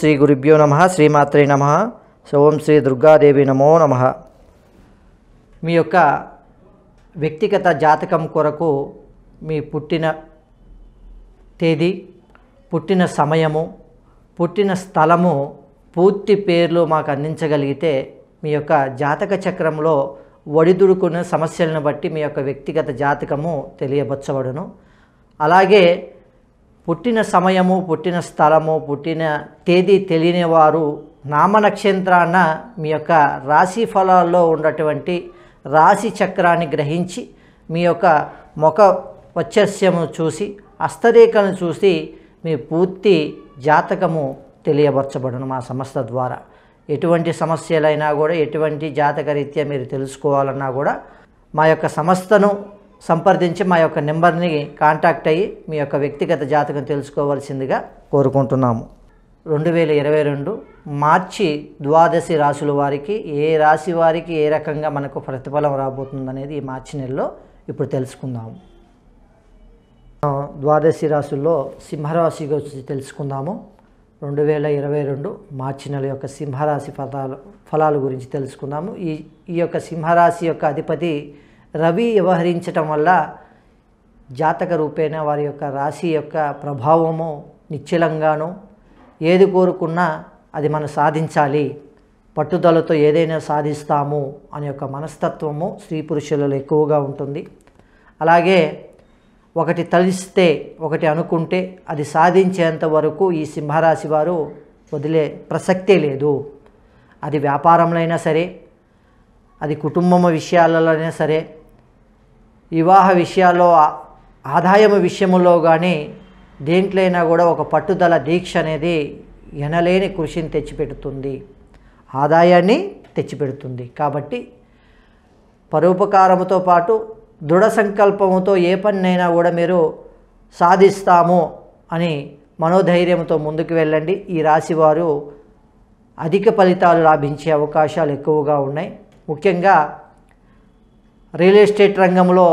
శ్రీ గురుభ్యో నమ శ్రీమాత్రే నమ సోం శ్రీ దుర్గాదేవి నమో నమ మీ యొక్క వ్యక్తిగత జాతకం కొరకు మీ పుట్టిన తేదీ పుట్టిన సమయము పుట్టిన స్థలము పూర్తి పేర్లు మాకు అందించగలిగితే మీ యొక్క జాతక చక్రంలో ఒడిదుడుకున్న సమస్యలను బట్టి మీ యొక్క వ్యక్తిగత జాతకము తెలియబచ్చబడును అలాగే పుట్టిన సమయము పుట్టిన స్థలము పుట్టిన తేదీ తెలియని వారు నామనక్షత్రాన మీ యొక్క రాశి ఫలాల్లో ఉన్నటువంటి రాశి చక్రాన్ని గ్రహించి మీ యొక్క ముఖ వచ్చస్యము చూసి హస్తరేఖలను చూసి మీ పూర్తి జాతకము తెలియపరచబడను మా సంస్థ ద్వారా ఎటువంటి సమస్యలైనా కూడా ఎటువంటి జాతకరీత్యా మీరు తెలుసుకోవాలన్నా కూడా మా యొక్క సంస్థను సంప్రదించి మా యొక్క నెంబర్ని కాంటాక్ట్ అయ్యి మీ యొక్క వ్యక్తిగత జాతకం తెలుసుకోవాల్సిందిగా కోరుకుంటున్నాము రెండు వేల ఇరవై రెండు మార్చి ద్వాదశి రాశుల వారికి ఏ రాశి వారికి ఏ రకంగా మనకు ప్రతిఫలం రాబోతుందనేది ఈ మార్చి నెలలో ఇప్పుడు తెలుసుకుందాము ద్వాదశి రాశుల్లో సింహరాశి గురించి తెలుసుకుందాము రెండు వేల ఇరవై రెండు మార్చి నెల యొక్క సింహరాశి ఫలాలు ఫలాల గురించి తెలుసుకుందాము ఈ ఈ యొక్క సింహరాశి యొక్క అధిపతి రవి వ్యవహరించటం వల్ల జాతక రూపేణ వారి యొక్క రాశి యొక్క ప్రభావము నిశ్చలంగాను ఏది కోరుకున్నా అది మనం సాధించాలి పట్టుదలతో ఏదైనా సాధిస్తాము అనే యొక్క మనస్తత్వము స్త్రీ పురుషులలో ఎక్కువగా ఉంటుంది అలాగే ఒకటి తలిస్తే ఒకటి అనుకుంటే అది సాధించేంత వరకు ఈ సింహరాశి వారు వదిలే ప్రసక్తే లేదు అది వ్యాపారంలో అయినా సరే అది కుటుంబం విషయాలలో అయినా సరే వివాహ విషయాల్లో ఆదాయం విషయంలో కానీ దేంట్లైనా కూడా ఒక పట్టుదల దీక్ష అనేది ఎనలేని కృషిని తెచ్చిపెడుతుంది ఆదాయాన్ని తెచ్చిపెడుతుంది కాబట్టి పరోపకారముతో పాటు దృఢ సంకల్పంతో ఏ పనినైనా కూడా మీరు సాధిస్తాము అని మనోధైర్యంతో ముందుకు వెళ్ళండి ఈ రాశివారు అధిక ఫలితాలు లాభించే అవకాశాలు ఎక్కువగా ఉన్నాయి ముఖ్యంగా రియల్ ఎస్టేట్ రంగంలో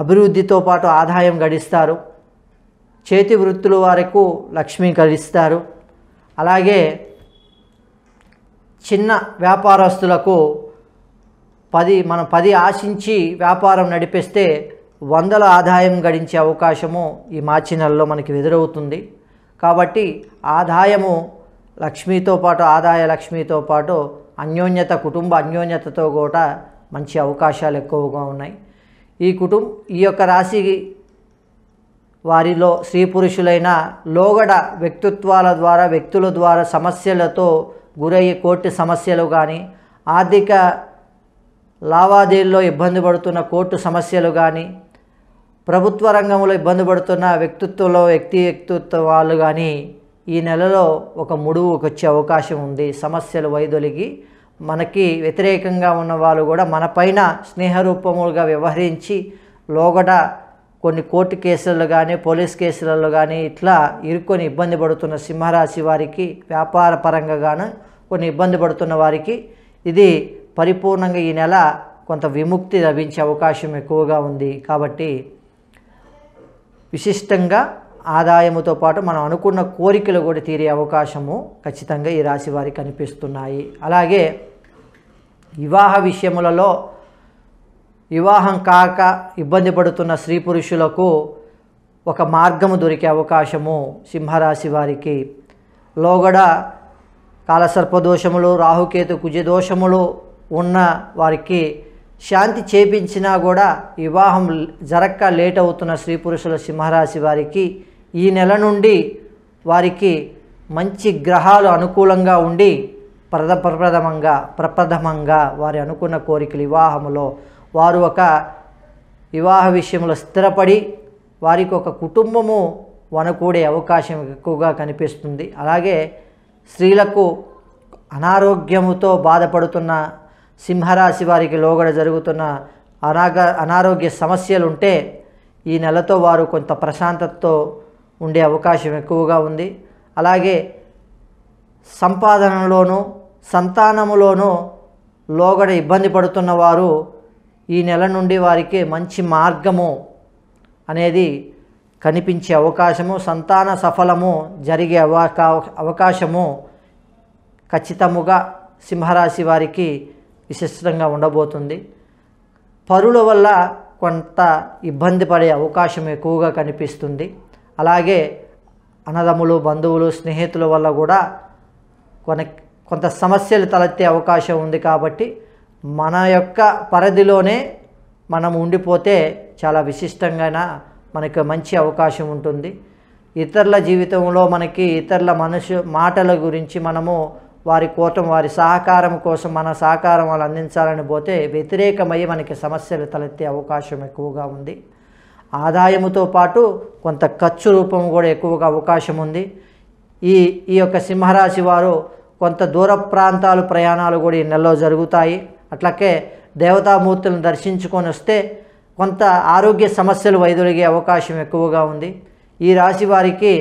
అభివృద్ధితో పాటు ఆదాయం గడిస్తారు చేతి వృత్తుల వారికి లక్ష్మి గడిస్తారు అలాగే చిన్న వ్యాపారస్తులకు పది మనం పది ఆశించి వ్యాపారం నడిపిస్తే వందల ఆదాయం గడించే అవకాశము ఈ మార్చి నెలలో మనకి ఎదురవుతుంది కాబట్టి ఆదాయము లక్ష్మితో పాటు ఆదాయ లక్ష్మితో పాటు అన్యోన్యత కుటుంబ అన్యోన్యతతో కూడా మంచి అవకాశాలు ఎక్కువగా ఉన్నాయి ఈ కుటుంబ ఈ యొక్క రాశి వారిలో స్త్రీ పురుషులైన లోగడ వ్యక్తిత్వాల ద్వారా వ్యక్తుల ద్వారా సమస్యలతో గురయ్యే కోర్టు సమస్యలు కానీ ఆర్థిక లావాదేవీల్లో ఇబ్బంది పడుతున్న కోర్టు సమస్యలు కానీ ప్రభుత్వ రంగంలో ఇబ్బంది పడుతున్న వ్యక్తిత్వంలో వ్యక్తి వ్యక్తిత్వాలు కానీ ఈ నెలలో ఒక ముడువుకొచ్చే అవకాశం ఉంది సమస్యలు వైదొలిగి మనకి వ్యతిరేకంగా ఉన్నవాళ్ళు కూడా మనపైన స్నేహరూపములుగా వ్యవహరించి లోగడ కొన్ని కోర్టు కేసులు కానీ పోలీస్ కేసులలో కానీ ఇట్లా ఇరుక్కొని ఇబ్బంది పడుతున్న సింహరాశి వారికి వ్యాపార పరంగా గాను కొన్ని ఇబ్బంది పడుతున్న వారికి ఇది పరిపూర్ణంగా ఈ నెల కొంత విముక్తి లభించే అవకాశం ఎక్కువగా ఉంది కాబట్టి విశిష్టంగా ఆదాయముతో పాటు మనం అనుకున్న కోరికలు కూడా తీరే అవకాశము ఖచ్చితంగా ఈ రాశి వారికి కనిపిస్తున్నాయి అలాగే వివాహ విషయములలో వివాహం కాక ఇబ్బంది పడుతున్న స్త్రీ పురుషులకు ఒక మార్గము దొరికే అవకాశము సింహరాశి వారికి లోగడ కాలసర్పదోషములు రాహుకేతు కుజ దోషములు ఉన్న వారికి శాంతి చేపించినా కూడా వివాహం జరక్క లేట్ అవుతున్న స్త్రీ పురుషుల సింహరాశి వారికి ఈ నెల నుండి వారికి మంచి గ్రహాలు అనుకూలంగా ఉండి ప్రద ప్రప్రథమంగా ప్రప్రథమంగా వారి అనుకున్న కోరికలు వివాహములో వారు ఒక వివాహ విషయంలో స్థిరపడి వారికి ఒక కుటుంబము వనకూడే అవకాశం ఎక్కువగా కనిపిస్తుంది అలాగే స్త్రీలకు అనారోగ్యముతో బాధపడుతున్న సింహరాశి వారికి లోగడ జరుగుతున్న అనాగ అనారోగ్య సమస్యలుంటే ఈ నెలతో వారు కొంత ప్రశాంతతతో ఉండే అవకాశం ఎక్కువగా ఉంది అలాగే సంపాదనలోనూ సంతానములోనూ లోగడ ఇబ్బంది పడుతున్న వారు ఈ నెల నుండి వారికి మంచి మార్గము అనేది కనిపించే అవకాశము సంతాన సఫలము జరిగే అవకా అవకాశము ఖచ్చితముగా సింహరాశి వారికి విశిష్టంగా ఉండబోతుంది పరుల వల్ల కొంత ఇబ్బంది పడే అవకాశం ఎక్కువగా కనిపిస్తుంది అలాగే అన్నదమ్ములు బంధువులు స్నేహితుల వల్ల కూడా కొన్ని కొంత సమస్యలు తలెత్తే అవకాశం ఉంది కాబట్టి మన యొక్క పరిధిలోనే మనం ఉండిపోతే చాలా విశిష్టంగా మనకు మంచి అవకాశం ఉంటుంది ఇతరుల జీవితంలో మనకి ఇతరుల మనుషు మాటల గురించి మనము వారి కోటం వారి సహకారం కోసం మన సహకారం వాళ్ళు అందించాలని పోతే వ్యతిరేకమై మనకి సమస్యలు తలెత్తే అవకాశం ఎక్కువగా ఉంది ఆదాయముతో పాటు కొంత ఖర్చు రూపం కూడా ఎక్కువగా అవకాశం ఉంది ఈ ఈ యొక్క సింహరాశి వారు కొంత దూర ప్రాంతాలు ప్రయాణాలు కూడా ఈ నెలలో జరుగుతాయి అట్లాగే దేవతామూర్తులను దర్శించుకొని వస్తే కొంత ఆరోగ్య సమస్యలు వైదొలిగే అవకాశం ఎక్కువగా ఉంది ఈ రాశి వారికి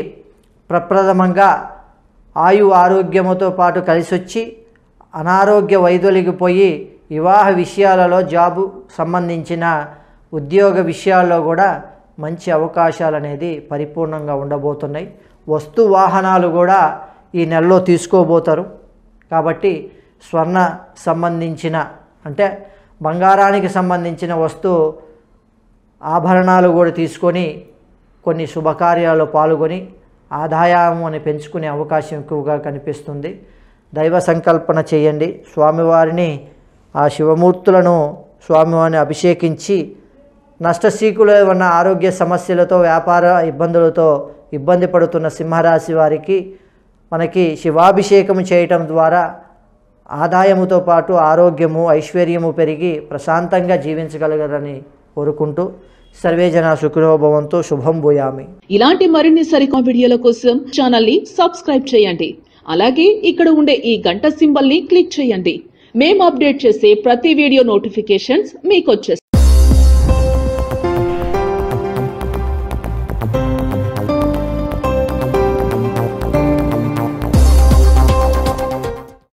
ప్రప్రథమంగా ఆయు ఆరోగ్యముతో పాటు కలిసొచ్చి అనారోగ్య వైదొలిగిపోయి వివాహ విషయాలలో జాబు సంబంధించిన ఉద్యోగ విషయాల్లో కూడా మంచి అవకాశాలు అనేది పరిపూర్ణంగా ఉండబోతున్నాయి వస్తు వాహనాలు కూడా ఈ నెలలో తీసుకోబోతారు కాబట్టి స్వర్ణ సంబంధించిన అంటే బంగారానికి సంబంధించిన వస్తు ఆభరణాలు కూడా తీసుకొని కొన్ని శుభకార్యాల్లో పాల్గొని అని పెంచుకునే అవకాశం ఎక్కువగా కనిపిస్తుంది దైవ సంకల్పన చేయండి స్వామివారిని ఆ శివమూర్తులను స్వామివారిని అభిషేకించి నష్టశీకులు ఉన్న ఆరోగ్య సమస్యలతో వ్యాపార ఇబ్బందులతో ఇబ్బంది పడుతున్న సింహరాశి వారికి మనకి శివాభిషేకం చేయటం ద్వారా ఆదాయముతో పాటు ఆరోగ్యము ఐశ్వర్యము పెరిగి ప్రశాంతంగా జీవించగలగరని కోరుకుంటూ సర్వేజన శుక్రోభవంతో శుభం భూయామి ఇలాంటి మరిన్ని సరికొత్త వీడియోల కోసం ఛానల్ ని సబ్స్క్రైబ్ చేయండి అలాగే ఇక్కడ ఉండే ఈ గంట సింబల్ ని క్లిక్ చేయండి మేము అప్డేట్ చేసే ప్రతి వీడియో నోటిఫికేషన్స్ మీకు